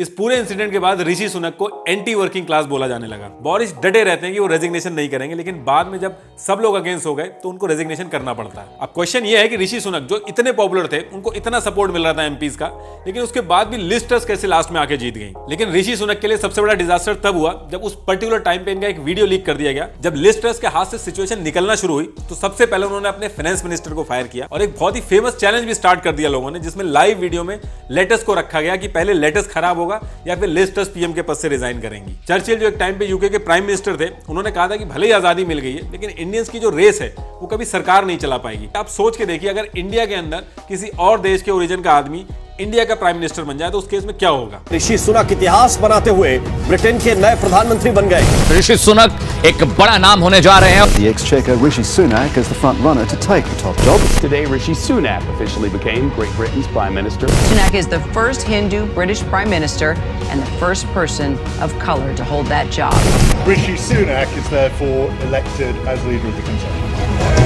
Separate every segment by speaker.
Speaker 1: इस पूरे इंसिडेंट के बाद ऋषि सुनक को एंटी वर्किंग क्लास बोला जाने लगा बॉरिस डटे रहते हैं कि वो रेजिग्नेशन नहीं करेंगे लेकिन बाद में जब सब लोग अगेंस्ट हो गए तो उनको रेजिग्नेशन करना पड़ता है अब क्वेश्चन ये है कि ऋषि सुनक जो इतने पॉपुलर थे उनको इतना सपोर्ट मिल रहा था एमपीज का लेकिन उसके बाद भी लिस्टर्स कैसे लास्ट में आके जीत गई लेकिन ऋषि सुनक के लिए सबसे बड़ा डिजास्टर तब हुआ जब उस पर्टिकुलर टाइम पे इनका एक वीडियो लीक कर दिया गया जब लिस्टर्स के हाथ से सिचुएशन निकलना शुरू हुई तो सबसे पहले उन्होंने अपने फाइनेंस मिनिस्टर को फायर किया और एक बहुत ही फेमस चैलेंज भी स्टार्ट कर दिया लोगों ने जिसमें लाइव वीडियो में लेटर्स को रखा गया कि पहले लेटर्स खराब होगा होगा या फिर लिस्टर्स पीएम के पद से रिजाइन करेंगी चर्चिल जो एक टाइम पे यूके के प्राइम मिनिस्टर थे उन्होंने कहा था कि भले ही आजादी मिल गई है लेकिन इंडियंस की जो रेस है वो कभी सरकार नहीं चला पाएगी आप सोच के देखिए अगर इंडिया के अंदर किसी और देश के ओरिजिन का आदमी इंडिया का प्राइम मिनिस्टर बन जाए तो उस केस में क्या होगा ऋषि सुनक इतिहास बनाते हुए ब्रिटेन के नए प्रधानमंत्री बन गए ऋषि सुनक एक बड़ा नाम होने जा रहे हैं The exchequer Rishi Sunak is the front runner to take the top job. Today Rishi Sunak officially became Great Britain's prime minister. Sunak is the first Hindu British prime minister and the first person of color to hold that job. Rishi Sunak is therefore elected as leader of the Conservatives.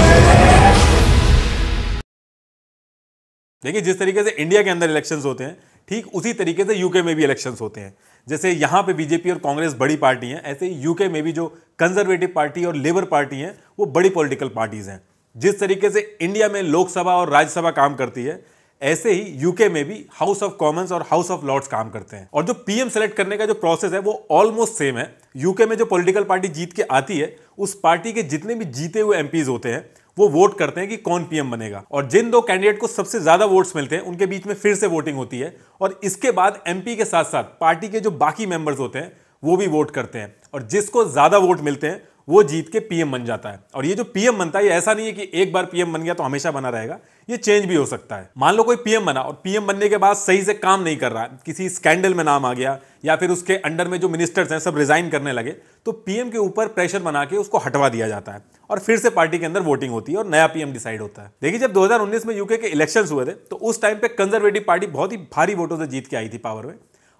Speaker 1: देखिए जिस तरीके से India के अंदर election होते हैं ठीक उसी तरीके से यूके में भी इलेक्शन होते हैं जैसे यहाँ पे बीजेपी और कांग्रेस बड़ी पार्टी हैं ऐसे यूके में भी जो कंजर्वेटिव पार्टी और लेबर पार्टी हैं वो बड़ी पॉलिटिकल पार्टीज़ हैं जिस तरीके से इंडिया में लोकसभा और राज्यसभा काम करती है ऐसे ही यूके में भी हाउस ऑफ कॉमन्स और हाउस ऑफ लॉर्ड्स काम करते हैं और जो पीएम सेलेक्ट करने का जो प्रोसेस है वो ऑलमोस्ट सेम है यूके में जो पॉलिटिकल पार्टी जीत के आती है उस पार्टी के जितने भी जीते हुए एमपीज होते हैं वो वोट करते हैं कि कौन पीएम बनेगा और जिन दो कैंडिडेट को सबसे ज्यादा वोट्स मिलते हैं उनके बीच में फिर से वोटिंग होती है और इसके बाद एमपी के साथ साथ पार्टी के जो बाकी मेंबर्स होते हैं वो भी वोट करते हैं और जिसको ज्यादा वोट मिलते हैं वो जीत के पीएम बन जाता है और ये जो पीएम बनता है ये ऐसा नहीं है कि एक बार पीएम बन गया तो हमेशा बना रहेगा ये चेंज भी हो सकता है मान लो कोई पीएम बना और पीएम बनने के बाद सही से काम नहीं कर रहा किसी स्कैंडल में नाम आ गया या फिर उसके अंडर में जो मिनिस्टर्स हैं सब रिजाइन करने लगे तो पीएम के ऊपर प्रेशर बना के उसको हटवा दिया जाता है और फिर से पार्टी के अंदर वोटिंग होती है और नया पीएम डिसाइड होता है देखिए जब 2019 में यूके के इलेक्शंस हुए थे तो उस टाइम पे कंजर्वेटिव पार्टी बहुत ही भारी वोटों से जीत के आई थी पावर में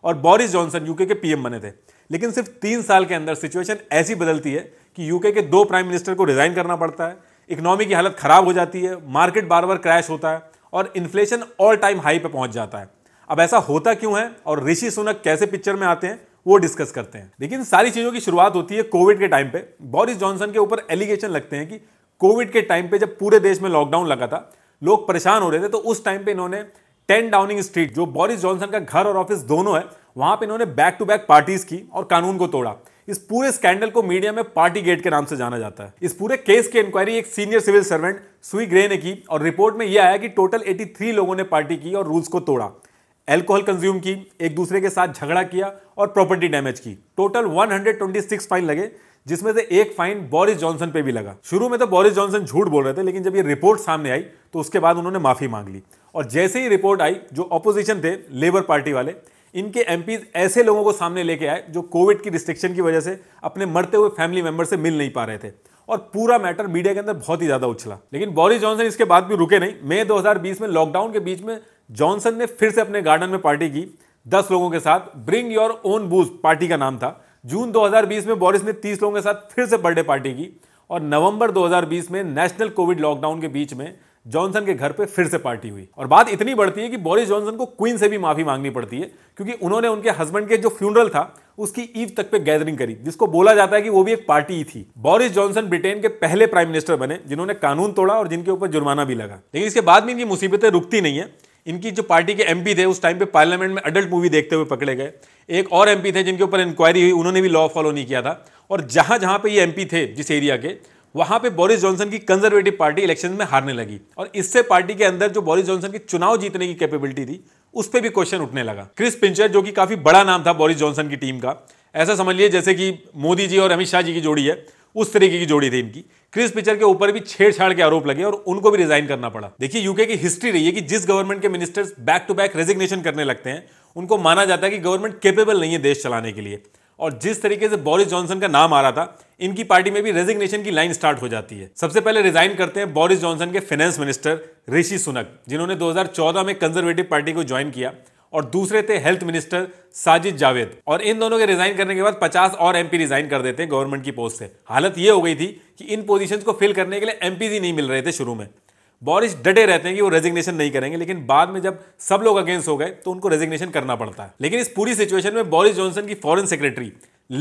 Speaker 1: और बोरिस जॉनसन यूके के पीएम बने थे लेकिन सिर्फ तीन साल के अंदर सिचुएशन ऐसी बदलती है कि यूके के दो प्राइम मिनिस्टर को रिज़ाइन करना पड़ता है इकोनॉमी की हालत ख़राब हो जाती है मार्केट बार बार क्रैश होता है और इन्फ्लेशन ऑल टाइम हाई पर पहुंच जाता है अब ऐसा होता क्यों है और ऋषि सुनक कैसे पिक्चर में आते हैं वो डिस्कस करते हैं लेकिन सारी चीज़ों की शुरुआत होती है कोविड के टाइम पे बोरिस जॉनसन के ऊपर एलिगेशन लगते हैं कि कोविड के टाइम पे जब पूरे देश में लॉकडाउन लगा था लोग परेशान हो रहे थे तो उस टाइम पे इन्होंने टेन डाउनिंग स्ट्रीट जो बोरिस जॉनसन का घर और ऑफिस दोनों है वहां पर इन्होंने बैक टू बैक पार्टीज की और कानून को तोड़ा इस पूरे स्कैंडल को मीडिया में पार्टी गेट के नाम से जाना जाता है इस पूरे केस की इंक्वायरी एक senior civil servant Sue Gray ने की और रिपोर्ट में यह आया कि टोटल 83 लोगों ने पार्टी की और रूल्स को तोड़ा एल्कोहल कंज्यूम की एक दूसरे के साथ झगड़ा किया और प्रॉपर्टी डैमेज की टोटल 126 फाइन लगे जिसमें से एक फाइन बोरिस जॉनसन पे भी लगा शुरू में तो बोरिस जॉनसन झूठ बोल रहे थे लेकिन जब ये रिपोर्ट सामने आई तो उसके बाद उन्होंने माफी मांग ली और जैसे ही रिपोर्ट आई जो ऑपोजिशन थे लेबर पार्टी वाले इनके एम ऐसे लोगों को सामने लेके आए जो कोविड की रिस्ट्रिक्शन की वजह से अपने मरते हुए फैमिली मेम्बर से मिल नहीं पा रहे थे और पूरा मैटर मीडिया के अंदर बहुत ही ज़्यादा उछला लेकिन बोरिस जॉनसन इसके बाद भी रुके नहीं मई 2020 में लॉकडाउन के बीच में जॉनसन ने फिर से अपने गार्डन में पार्टी की दस लोगों के साथ bring your own booze party का नाम था जून 2020 में बोरिस ने तीस लोगों के साथ फिर से बर्थडे पार्टी की और नवंबर 2020 में नेशनल कोविड लॉकडाउन के बीच में जॉनसन के घर पे फिर से पार्टी हुई और बात इतनी बढ़ती है कि बोरिस जॉनसन को क्वीन से भी माफी मांगनी पड़ती है क्योंकि उन्होंने उनके हस्बैंड के जो फ्यूनरल था उसकी ईव तक पे गैदरिंग करी जिसको बोला जाता है कि वो भी एक पार्टी ही थी बोरिस जॉनसन ब्रिटेन के पहले प्राइम मिनिस्टर बने जिन्होंने कानून तोड़ा और जिनके ऊपर जुर्माना भी लगा लेकिन इसके बाद भी इनकी मुसीबतें रुकती नहीं है इनकी जो पार्टी के एमपी थे उस टाइम पे पार्लियामेंट में अडल्ट मूवी देखते हुए पकड़े गए एक और एमपी थे जिनके ऊपर इंक्वायरी हुई उन्होंने भी लॉ फॉलो नहीं किया था और जहां जहां पे ये एमपी थे जिस एरिया के वहां पे बोरिस जॉनसन की कंजर्वेटिव पार्टी इलेक्शन में हारने लगी और इससे पार्टी के अंदर जो बोरिस जॉनसन की चुनाव जीतने की कैपेबिलिटी थी उस पर भी क्वेश्चन उठने लगा क्रिस पिंचर जो कि काफी बड़ा नाम था बोरिस जॉनसन की टीम का ऐसा समझ लिए जैसे कि मोदी जी और अमित शाह जी की जोड़ी है उस तरीके की जोड़ी थी इनकी क्रिस पिचर के ऊपर भी छेड़छाड़ के आरोप लगे और उनको भी रिजाइन करना पड़ा देखिए यूके की हिस्ट्री रही है कि जिस गवर्नमेंट के ministers back to back resignation करने लगते हैं उनको माना जाता है कि गवर्नमेंट केपेबल नहीं है देश चलाने के लिए और जिस तरीके से बोरिस जॉनसन का नाम आ रहा था इनकी पार्टी में भी रेजिग्नेशन की लाइन स्टार्ट हो जाती है सबसे पहले रिजाइन करते हैं बोरिस जॉनसन के फाइनेंस मिनिस्टर ऋषि सुनक जिन्होंने 2014 में कंजर्वेटिव पार्टी को ज्वाइन किया और दूसरे थे हेल्थ मिनिस्टर साजिद जावेद और इन दोनों के रिजाइन करने के बाद 50 और एमपी रिजाइन कर देते हैं गवर्नमेंट की पोस्ट से हालत यह हो गई थी कि इन पोजीशंस को फिल करने के लिए एमपी नहीं मिल रहे थे शुरू में बॉरिस डटे रहते हैं कि वो रेजिग्नेशन नहीं करेंगे लेकिन बाद में जब सब लोग अगेंस्ट हो गए तो उनको रेजिग्नेशन करना पड़ता है लेकिन इस पूरी सिचुएशन में बॉरिस जॉनसन की फॉरेन सेक्रेटरी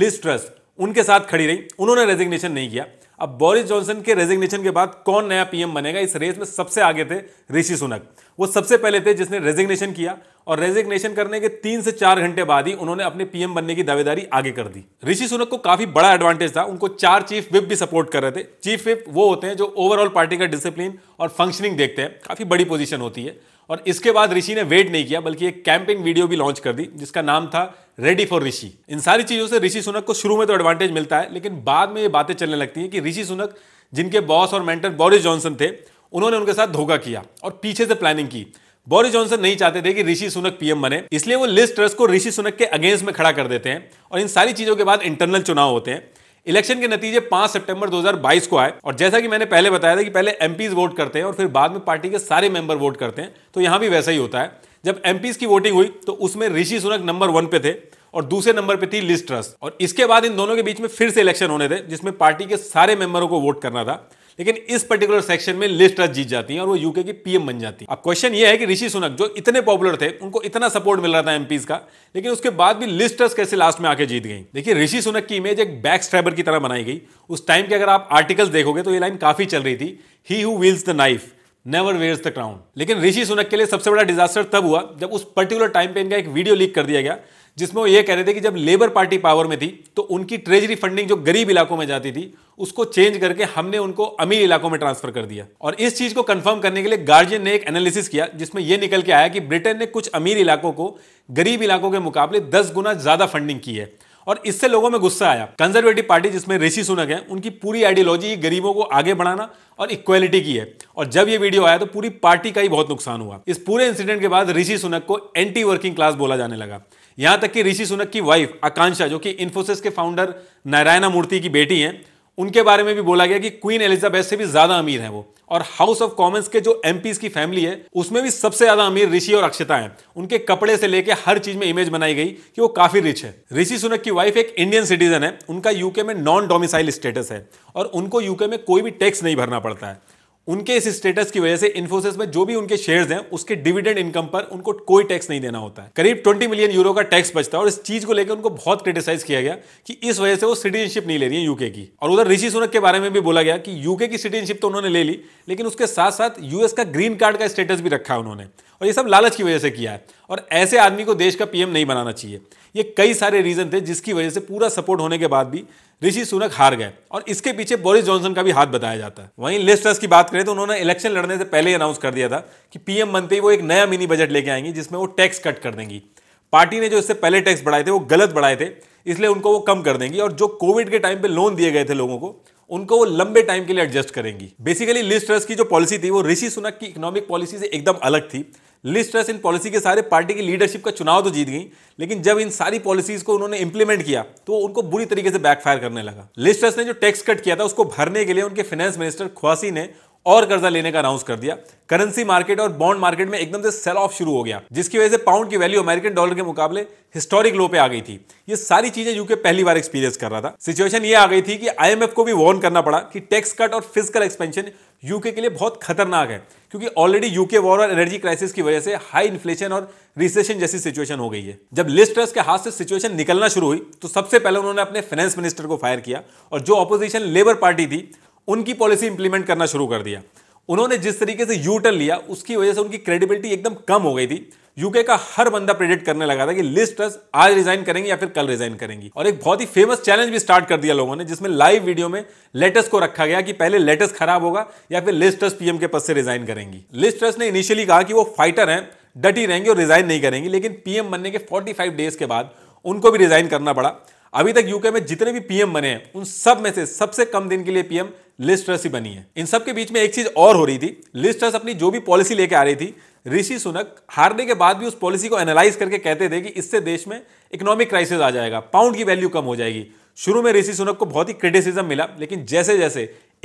Speaker 1: लिस्ट ट्रस्ट उनके साथ खड़ी रही उन्होंने रेजिग्नेशन नहीं किया अब बोरिस जॉनसन के रेजिग्नेशन के बाद कौन नया पीएम बनेगा इस रेस में सबसे आगे थे ऋषि सुनक वो सबसे पहले थे जिसने रेजिग्नेशन किया और रेजिग्नेशन करने के तीन से चार घंटे बाद ही उन्होंने अपने पीएम बनने की दावेदारी आगे कर दी ऋषि सुनक को काफी बड़ा एडवांटेज था उनको चार चीफ विप भी सपोर्ट कर रहे थे चीफ विप वो होते हैं जो ओवरऑल पार्टी का डिसिप्लिन और फंक्शनिंग देखते हैं काफी बड़ी पोजिशन होती है और इसके बाद ऋषि ने वेट नहीं किया बल्कि एक कैंपिंग वीडियो भी लॉन्च कर दी जिसका नाम था रेडी फॉर ऋषि इन सारी चीजों से ऋषि सुनक को शुरू में तो एडवांटेज मिलता है लेकिन बाद में ये बातें चलने लगती हैं कि ऋषि सुनक जिनके बॉस और मेंटर बोरिस जॉनसन थे उन्होंने उनके साथ धोखा किया और पीछे से प्लानिंग की बोरिस जॉनसन नहीं चाहते थे कि ऋषि सुनक पीएम बने इसलिए वो लिस्ट ट्रस्ट को ऋषि सुनक के अगेंस्ट में खड़ा कर देते हैं और इन सारी चीजों के बाद इंटरनल चुनाव होते हैं इलेक्शन के नतीजे 5 सितंबर 2022 को आए और जैसा कि मैंने पहले बताया था कि पहले एम वोट करते हैं और फिर बाद में पार्टी के सारे मेंबर वोट करते हैं तो यहां भी वैसा ही होता है जब एम की वोटिंग हुई तो उसमें ऋषि सुनक नंबर वन पे थे और दूसरे नंबर पे थी लिस्ट ट्रस्ट और इसके बाद इन दोनों के बीच में फिर से इलेक्शन होने थे जिसमें पार्टी के सारे मेंबरों को वोट करना था लेकिन इस पर्टिकुलर सेक्शन में लिस्ट जीत जाती है और वो यूके की पीएम बन जाती है अब क्वेश्चन ये है कि ऋषि सुनक जो इतने पॉपुलर थे उनको इतना सपोर्ट मिल रहा था एमपीज का लेकिन उसके बाद भी लिस्ट कैसे लास्ट में आके जीत गई देखिए ऋषि सुनक की इमेज एक बैक स्ट्राइबर की तरह बनाई गई उस टाइम के अगर आप आर्टिकल्स देखोगे तो ये लाइन काफी चल रही थी ही who wields the knife never wears the crown लेकिन ऋषि सुनक के लिए सबसे बड़ा डिजास्टर तब हुआ जब उस पर्टिकुलर टाइम पे इनका एक वीडियो लीक कर दिया गया जिसमें वो ये कह रहे थे कि जब लेबर पार्टी पावर में थी तो उनकी ट्रेजरी फंडिंग जो गरीब इलाकों में जाती थी उसको चेंज करके हमने उनको अमीर इलाकों में ट्रांसफर कर दिया और इस चीज को कंफर्म करने के लिए गार्जियन ने एक एनालिसिस किया जिसमें यह निकल के आया कि ब्रिटेन ने कुछ अमीर इलाकों को गरीब इलाकों के मुकाबले दस गुना ज्यादा फंडिंग की है और इससे लोगों में गुस्सा आया कंजर्वेटिव पार्टी जिसमें ऋषि सुनक है उनकी पूरी आइडियोलॉजी गरीबों को आगे बढ़ाना और इक्वेलिटी की है और जब ये वीडियो आया तो पूरी पार्टी का ही बहुत नुकसान हुआ इस पूरे इंसिडेंट के बाद ऋषि सुनक को एंटी वर्किंग क्लास बोला जाने लगा यहां तक कि ऋषि सुनक की वाइफ आकांक्षा जो कि इन्फोसिस के फाउंडर नारायणा मूर्ति की बेटी हैं उनके बारे में भी बोला गया कि क्वीन एलिजाबेथ से भी ज्यादा अमीर है वो और हाउस ऑफ कॉमन्स के जो एम की फैमिली है उसमें भी सबसे ज्यादा अमीर ऋषि और अक्षता हैं उनके कपड़े से लेकर हर चीज में इमेज बनाई गई कि वो काफी रिच है ऋषि सुनक की वाइफ एक इंडियन सिटीजन है उनका यूके में नॉन डोमिसाइल स्टेटस है और उनको यूके में कोई भी टैक्स नहीं भरना पड़ता है उनके इस स्टेटस की वजह से इन्फोसिस में जो भी उनके शेयर्स हैं उसके डिविडेंड इनकम पर उनको कोई टैक्स नहीं देना होता है करीब 20 मिलियन यूरो का टैक्स बचता है और इस चीज को लेकर उनको बहुत क्रिटिसाइज किया गया कि इस वजह से वो सिटीजनशिप नहीं ले रही है यूके की और उधर ऋषि सुनक के बारे में भी बोला गया कि यूके की सिटीजनशिप तो उन्होंने ले ली लेकिन उसके साथ साथ यूएस का ग्रीन कार्ड का स्टेटस भी रखा है उन्होंने और ये सब लालच की वजह से किया है और ऐसे आदमी को देश का पीएम नहीं बनाना चाहिए ये कई सारे रीज़न थे जिसकी वजह से पूरा सपोर्ट होने के बाद भी ऋषि सुनक हार गए और इसके पीछे बोरिस जॉनसन का भी हाथ बताया जाता है वहीं लिस्टर्स की बात करें तो उन्होंने इलेक्शन लड़ने से पहले अनाउंस कर दिया था कि पीएम बनते ही वो एक नया मिनी बजट लेके आएंगे जिसमें वो टैक्स कट कर देंगी पार्टी ने जो इससे पहले टैक्स बढ़ाए थे वो गलत बढ़ाए थे इसलिए उनको वो कम कर देंगी और जो कोविड के टाइम पर लोन दिए गए थे लोगों को उनको वो लंबे टाइम के लिए एडजस्ट करेंगी बेसिकली लिस्ट ट्रस्ट की जो पॉलिसी थी वो ऋषि सुनक की इकोनॉमिक पॉलिसी से एकदम अलग थी लिस्ट ट्रस्ट इन पॉलिसी के सारे पार्टी की लीडरशिप का चुनाव तो जीत गई लेकिन जब इन सारी पॉलिसीज को उन्होंने इंप्लीमेंट किया तो उनको बुरी तरीके से बैकफायर करने लगा लिस्ट ट्रस्ट ने जो टैक्स कट किया था उसको भरने के लिए उनके फाइनेंस मिनिस्टर ख्वासी ने और कर्जा लेने का अनाउंस कर दिया करेंसी मार्केट और बॉन्ड मार्केट में एकदम से सेल ऑफ शुरू हो गया जिसकी वजह से पाउंड की वैल्यू अमेरिकन डॉलर के मुकाबले हिस्टोरिक लो पे आ गई थी ये सारी चीजें यूके पहली बार एक्सपीरियंस कर रहा था सिचुएशन ये आ गई थी कि आईएमएफ को भी वॉर्न करना पड़ा कि टैक्स कट और फिजिकल एक्सपेंशन यूके के लिए बहुत खतरनाक है क्योंकि ऑलरेडी यूके वॉर और एनर्जी क्राइसिस की वजह से हाई इन्फ्लेशन और रिसेशन जैसी सिचुएशन हो गई है जब लिस्ट के हाथ से सिचुएशन निकलना शुरू हुई तो सबसे पहले उन्होंने अपने फाइनेंस मिनिस्टर को फायर किया और जो ऑपोजिशन लेबर पार्टी थी उनकी पॉलिसी इंप्लीमेंट करना शुरू कर दिया उन्होंने जिस तरीके से यू टर्न लिया उसकी वजह से उनकी क्रेडिबिलिटी एकदम कम हो गई थी यूके का हर बंदा प्रेडिक्ट करने लगा था कि लिस्ट आज रिजाइन करेंगे या फिर कल रिजाइन करेंगी और एक बहुत ही फेमस चैलेंज भी स्टार्ट कर दिया लोगों ने जिसमें लाइव वीडियो में लेटेस्ट को रखा गया कि पहले लेटेस्ट खराब होगा या फिर लिस्ट पीएम के पद से रिजाइन करेंगी लिस्ट ने इनिशियली कहा कि वो फाइटर हैं डटी रहेंगे और रिजाइन नहीं करेंगी लेकिन पीएम बनने के फोर्टी डेज के बाद उनको भी रिजाइन करना पड़ा अभी तक यूके में जितने भी पीएम बने हैं उन सब में से सबसे कम दिन के लिए पीएम लिस्ट ही बनी है इन सब के बीच में एक चीज और हो रही थी लिस्ट अपनी जो भी पॉलिसी लेके आ रही थी ऋषि सुनक हारने के बाद भी उस पॉलिसी को एनालाइज करके कहते थे कि इससे देश में इकोनॉमिक क्राइसिस आ जाएगा पाउंड की वैल्यू कम हो जाएगी शुरू में ऋषि सुनक को बहुत ही क्रिटिसिज्म मिला लेकिन जैसे जैसे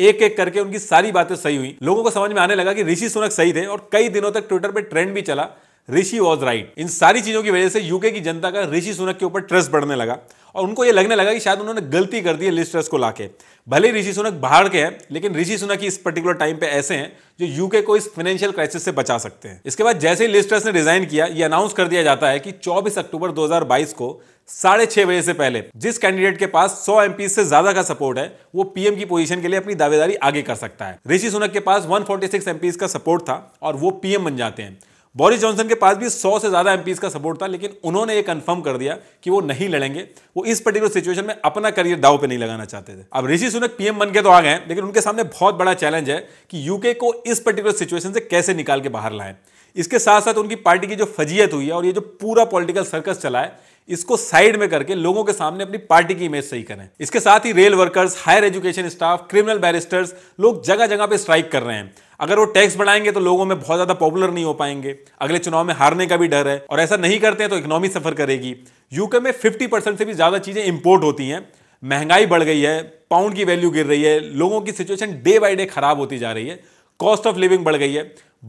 Speaker 1: एक एक करके उनकी सारी बातें सही हुई लोगों को समझ में आने लगा कि ऋषि सुनक सही थे और कई दिनों तक ट्विटर पर ट्रेंड भी चला ऋषि वॉज राइट इन सारी चीजों की वजह से यूके की जनता का ऋषि सुनक के ऊपर ट्रस्ट बढ़ने लगा और उनको यह लगने लगा कि शायद उन्होंने गलती कर दी है लिस्ट ट्रस्ट को लाके भले ऋषि सुनक बाहर के हैं लेकिन ऋषि सुनक इस पर्टिकुलर टाइम पे ऐसे हैं जो यूके को इस फाइनेंशियल क्राइसिस से बचा सकते हैं इसके बाद जैसे ही लिस्ट ट्रस्ट ने रिजाइन किया यह अनाउंस कर दिया जाता है कि 24 अक्टूबर 2022 को साढ़े छह बजे से पहले जिस कैंडिडेट के पास 100 एम से ज्यादा का सपोर्ट है वो पीएम की पोजीशन के लिए अपनी दावेदारी आगे कर सकता है ऋषि सुनक के पास 146 फोर्टी का सपोर्ट था और वो पीएम बन जाते हैं बोरिस जॉनसन के पास भी सौ से ज़्यादा एमपीज का सपोर्ट था लेकिन उन्होंने ये कन्फर्म कर दिया कि वो नहीं लड़ेंगे वो इस पर्टिकुलर सिचुएशन में अपना करियर दाव पे नहीं लगाना चाहते थे अब ऋषि सुनक पीएम बन के तो आ गए लेकिन उनके सामने बहुत बड़ा चैलेंज है कि यूके को इस पर्टिकुलर सिचुएशन से कैसे निकाल के बाहर लाएं इसके साथ साथ उनकी पार्टी की जो फजीयत हुई है और ये जो पूरा पॉलिटिकल सर्कस चला है इसको साइड में करके लोगों के सामने अपनी पार्टी की इमेज सही करें इसके साथ ही rail workers higher education staff criminal barristers लोग जगह जगह पे स्ट्राइक कर रहे हैं अगर वो टैक्स बढ़ाएंगे तो लोगों में बहुत ज्यादा पॉपुलर नहीं हो पाएंगे अगले चुनाव में हारने का भी डर है और ऐसा नहीं करते हैं तो इकोनॉमी सफर करेगी यूके में फिफ्टी परसेंट से भी ज्यादा चीजें इंपोर्ट होती हैं महंगाई बढ़ गई है पाउंड की वैल्यू गिर रही है लोगों की सिचुएशन डे बाई डे खराब होती जा रही है कॉस्ट ऑफ लिविंग बढ़ गई है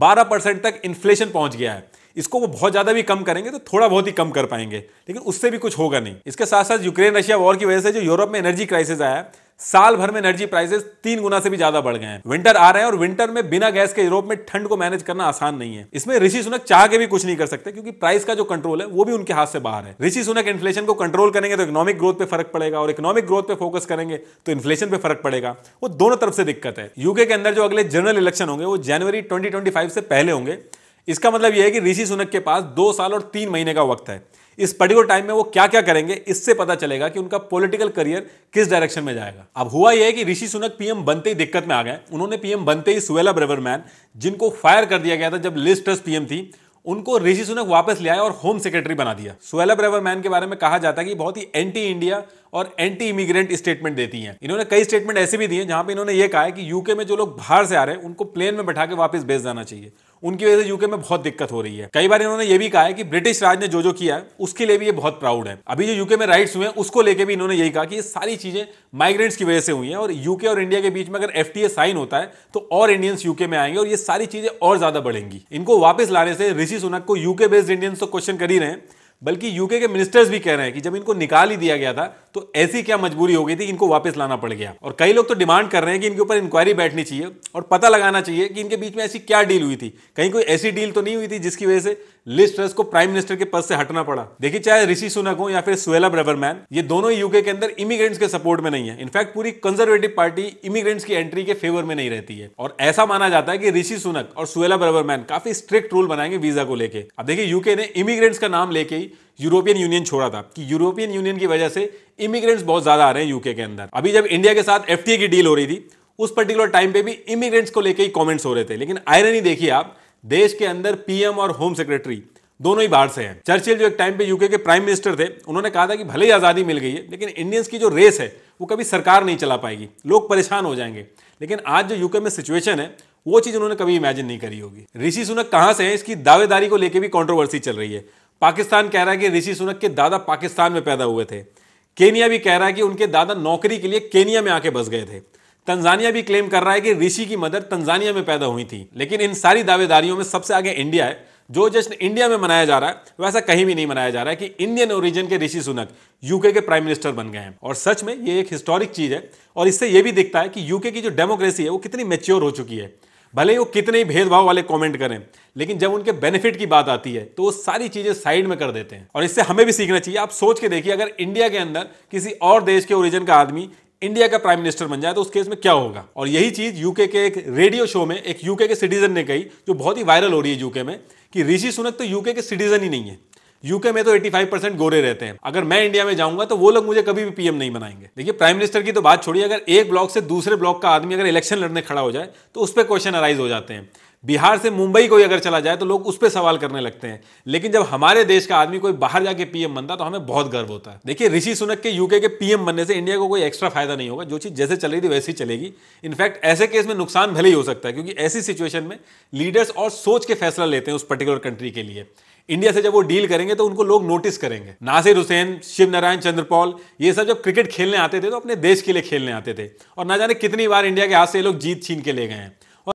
Speaker 1: बारह परसेंट तक इन्फ्लेशन पहुंच गया है इसको वो बहुत ज़्यादा भी कम करेंगे तो थोड़ा बहुत ही कम कर पाएंगे लेकिन उससे भी कुछ होगा नहीं इसके साथ साथ यूक्रेन रशिया वॉर की वजह से जो यूरोप में एनर्जी क्राइसिस आया साल भर में एनर्जी प्राइसेस तीन गुना से भी ज्यादा बढ़ गए हैं विंटर आ रहे हैं और विंटर में बिना गैस के यूरोप में ठंड को मैनेज करना आसान नहीं है इसमें ऋषि सुनक चाह के भी कुछ नहीं कर सकते क्योंकि प्राइस का जो कंट्रोल है वो भी उनके हाथ से बाहर है ऋषि सुनक इन्फ्लेशन को कंट्रोल करेंगे तो इकोनॉमिक ग्रोथ पे फर्क पड़ेगा और इकोनॉमिक ग्रोथ पे फोकस करेंगे तो इन्फ्लेशन पे फर्क पड़ेगा वो दोनों तरफ से दिक्कत है यूके के अंदर जो अगले जनरल इलेक्शन होंगे वो जनवरी ट्वेंटी से पहले होंगे इसका मतलब यह है कि ऋषि सुनक के पास दो साल और तीन महीने का वक्त है इस पर्टिकुलर टाइम में वो क्या क्या करेंगे इससे पता चलेगा कि उनका पॉलिटिकल करियर किस डायरेक्शन में जाएगा अब हुआ यह है कि ऋषि सुनक पीएम बनते ही दिक्कत में आ गए उन्होंने पीएम बनते ही सुवेला ब्रेवरमैन जिनको फायर कर दिया गया था जब लिस्ट पीएम थी उनको ऋषि सुनक वापस ले आए और होम सेक्रेटरी बना दिया सुवेला ब्रेवरमैन के बारे में कहा जाता है कि बहुत ही एंटी इंडिया और एंटी इमिग्रेंट स्टेटमेंट देती हैं इन्होंने कई स्टेटमेंट ऐसे भी दिए जहां पे इन्होंने ये कहा है कि यूके में जो लोग बाहर से आ रहे हैं उनको प्लेन में बैठा के वापस भेज जाना चाहिए उनकी वजह से यूके में बहुत दिक्कत हो रही है कई बार इन्होंने ये भी कहा है कि ब्रिटिश राज ने जो जो किया है उसके लिए भी ये बहुत प्राउड है अभी जो यूके में राइट्स हुए हैं उसको लेके भी इन्होंने यही कहा कि ये सारी चीजें माइग्रेंट्स की वजह से हुई हैं और यूके और इंडिया के बीच में अगर एफ साइन होता है तो और इंडियंस यूके में आएंगे और ये सारी चीजें और ज्यादा बढ़ेंगी इनको वापस लाने से ऋषि सुनक को यूके बेस्ड इंडियंस तो क्वेश्चन कर ही रहे हैं बल्कि यूके के मिनिस्टर्स भी कह रहे हैं कि जब इनको निकाल ही दिया गया था तो ऐसी क्या मजबूरी हो गई थी इनको वापस लाना पड़ गया और कई लोग तो डिमांड कर रहे हैं कि इनके ऊपर इंक्वायरी बैठनी चाहिए और पता लगाना चाहिए कि इनके बीच में ऐसी क्या डील हुई थी कहीं कोई ऐसी डील तो नहीं हुई थी जिसकी वजह से लिस्ट ट्रस्ट को प्राइम मिनिस्टर के पद से हटना पड़ा देखिए चाहे ऋषि सुनक हो या फिर सुला ब्रेवरमैन ये दोनों यूके के अंदर इमिग्रेंट्स के सपोर्ट में नहीं है इनफैक्ट पूरी कंजर्वेटिव पार्टी इमिग्रेंट्स की एंट्री के फेवर में नहीं रहती है और ऐसा माना जाता है कि ऋषि सुनक और सुला ब्रेवरमैन काफी स्ट्रिक्ट रूल बनाएंगे वीजा को लेकर अब देखिए यूके ने इमिग्रेंट्स का नाम लेके ही यूरोपियन यूनियन छोड़ा था कि यूरोपियन यूनियन की वजह से इमिग्रेंट्स बहुत ज़्यादा आ रहे हैं यूके के अंदर अभी जब इंडिया के साथ एफ की डील हो रही थी उस पर्टिकुलर टाइम पे भी इमिग्रेंट्स को लेकर ही कॉमेंट्स हो रहे थे लेकिन आयरनी देखिए आप देश के अंदर पीएम और होम सेक्रेटरी दोनों ही बाहर से हैं चर्चिल जो एक टाइम पे यूके के प्राइम मिनिस्टर थे उन्होंने कहा था कि भले ही आज़ादी मिल गई है लेकिन इंडियंस की जो रेस है वो कभी सरकार नहीं चला पाएगी लोग परेशान हो जाएंगे लेकिन आज जो यूके में सिचुएशन है वो चीज़ उन्होंने कभी इमेजिन नहीं करी होगी ऋषि सुनक कहां से है इसकी दावेदारी को लेकर भी कॉन्ट्रोवर्सी चल रही है पाकिस्तान कह रहा है कि ऋषि सुनक के दादा पाकिस्तान में पैदा हुए थे केनिया भी कह रहा है कि उनके दादा नौकरी के लिए केनिया में आके बस गए थे तंजानिया भी क्लेम कर रहा है कि ऋषि की मदर तंजानिया में पैदा हुई थी लेकिन इन सारी दावेदारियों में सबसे आगे इंडिया है जो जश्न इंडिया में मनाया जा रहा है वैसा कहीं भी नहीं मनाया जा रहा है कि इंडियन ओरिजिन के ऋषि सुनक यूके के प्राइम मिनिस्टर बन गए हैं और सच में ये एक हिस्टोरिक चीज है और इससे यह भी दिखता है कि यूके की जो डेमोक्रेसी है वो कितनी मेच्योर हो चुकी है भले ही वो कितने ही भेदभाव वाले कमेंट करें लेकिन जब उनके बेनिफिट की बात आती है तो वो सारी चीजें साइड में कर देते हैं और इससे हमें भी सीखना चाहिए आप सोच के देखिए अगर इंडिया के अंदर किसी और देश के ओरिजिन का आदमी इंडिया का प्राइम मिनिस्टर बन जाए तो उस केस में क्या होगा और यही चीज यूके के एक रेडियो शो में एक यूके के सिटीजन ने कही जो बहुत ही वायरल हो रही है यूके में कि ऋषि सुनक तो यूके के सिटीजन ही नहीं है यूके में तो 85 परसेंट गोरे रहते हैं अगर मैं इंडिया में जाऊंगा तो वो लोग मुझे कभी भी पीएम नहीं बनाएंगे देखिए प्राइम मिनिस्टर की तो बात छोड़िए अगर एक ब्लॉक से दूसरे ब्लॉक का आदमी अगर इलेक्शन लड़ने खड़ा हो जाए तो उस पर क्वेश्चन अराइज हो जाते हैं बिहार से मुंबई कोई अगर चला जाए तो लोग उस पर सवाल करने लगते हैं लेकिन जब हमारे देश का आदमी कोई बाहर जाके पीएम बनता तो हमें बहुत गर्व होता है देखिए ऋषि सुनक के यूके के पीएम बनने से इंडिया को कोई एक्स्ट्रा फायदा नहीं होगा जो चीज जैसे चल रही थी वैसे ही चलेगी इनफैक्ट ऐसे केस में नुकसान भले ही हो सकता है क्योंकि ऐसी सिचुएशन में लीडर्स और सोच के फैसला लेते हैं उस पर्टिकुलर कंट्री के लिए इंडिया से जब वो डील करेंगे तो उनको लोग नोटिस करेंगे नासिर हुसैन शिव नारायण चंद्रपॉल ये सब जब क्रिकेट खेलने आते थे तो अपने देश के लिए खेलने आते थे और ना जाने कितनी बार इंडिया के हाथ से ये लोग जीत छीन के ले गए हैं